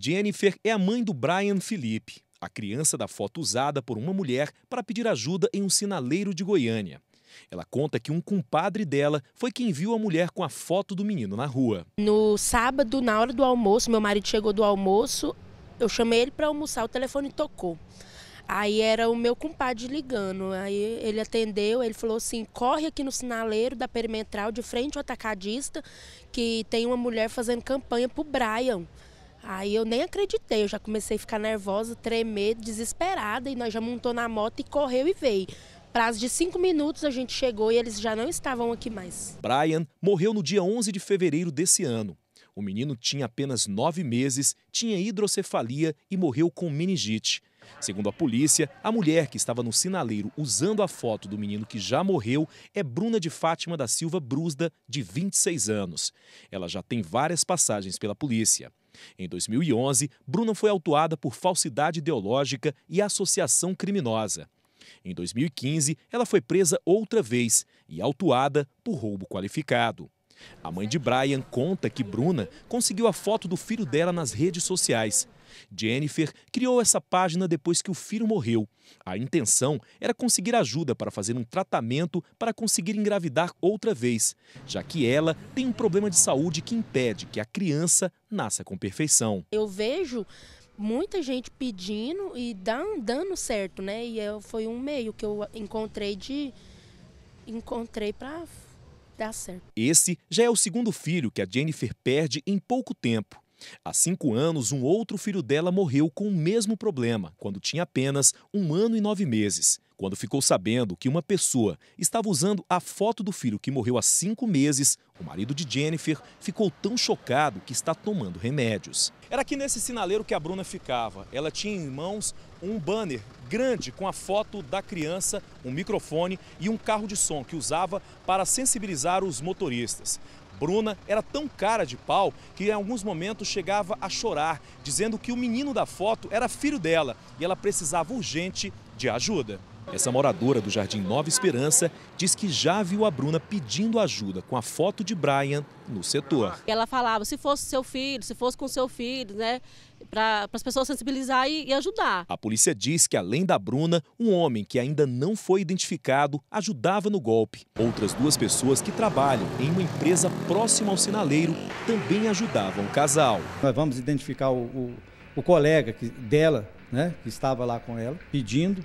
Jennifer é a mãe do Brian Felipe, a criança da foto usada por uma mulher para pedir ajuda em um sinaleiro de Goiânia. Ela conta que um compadre dela foi quem viu a mulher com a foto do menino na rua. No sábado, na hora do almoço, meu marido chegou do almoço, eu chamei ele para almoçar, o telefone tocou. Aí era o meu compadre ligando. Aí ele atendeu, ele falou assim: corre aqui no sinaleiro da perimetral, de frente ao atacadista, que tem uma mulher fazendo campanha o Brian. Aí eu nem acreditei, eu já comecei a ficar nervosa, tremer, desesperada, e nós já montou na moto e correu e veio. Prazo de cinco minutos a gente chegou e eles já não estavam aqui mais. Brian morreu no dia 11 de fevereiro desse ano. O menino tinha apenas nove meses, tinha hidrocefalia e morreu com meningite. Segundo a polícia, a mulher que estava no sinaleiro usando a foto do menino que já morreu é Bruna de Fátima da Silva Brusda, de 26 anos. Ela já tem várias passagens pela polícia. Em 2011, Bruna foi autuada por falsidade ideológica e associação criminosa. Em 2015, ela foi presa outra vez e autuada por roubo qualificado. A mãe de Brian conta que Bruna conseguiu a foto do filho dela nas redes sociais. Jennifer criou essa página depois que o filho morreu. A intenção era conseguir ajuda para fazer um tratamento para conseguir engravidar outra vez, já que ela tem um problema de saúde que impede que a criança nasça com perfeição. Eu vejo muita gente pedindo e dando certo, né? E é, foi um meio que eu encontrei de encontrei para esse já é o segundo filho que a Jennifer perde em pouco tempo. Há cinco anos, um outro filho dela morreu com o mesmo problema, quando tinha apenas um ano e nove meses quando ficou sabendo que uma pessoa estava usando a foto do filho que morreu há cinco meses, o marido de Jennifer ficou tão chocado que está tomando remédios. Era aqui nesse sinaleiro que a Bruna ficava. Ela tinha em mãos um banner grande com a foto da criança, um microfone e um carro de som que usava para sensibilizar os motoristas. Bruna era tão cara de pau que em alguns momentos chegava a chorar, dizendo que o menino da foto era filho dela e ela precisava urgente de ajuda. Essa moradora do Jardim Nova Esperança diz que já viu a Bruna pedindo ajuda com a foto de Brian no setor. Ela falava, se fosse seu filho, se fosse com seu filho, né? Para as pessoas sensibilizar e, e ajudar. A polícia diz que, além da Bruna, um homem que ainda não foi identificado ajudava no golpe. Outras duas pessoas que trabalham em uma empresa próxima ao sinaleiro também ajudavam o casal. Nós vamos identificar o, o, o colega que, dela né, que estava lá com ela, pedindo.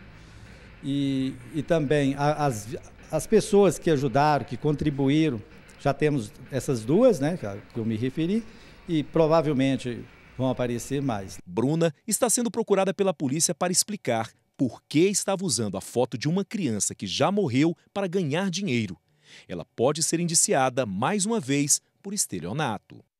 E, e também a, as, as pessoas que ajudaram, que contribuíram, já temos essas duas, né, que eu me referi, e provavelmente vão aparecer mais. Bruna está sendo procurada pela polícia para explicar por que estava usando a foto de uma criança que já morreu para ganhar dinheiro. Ela pode ser indiciada mais uma vez por estelionato.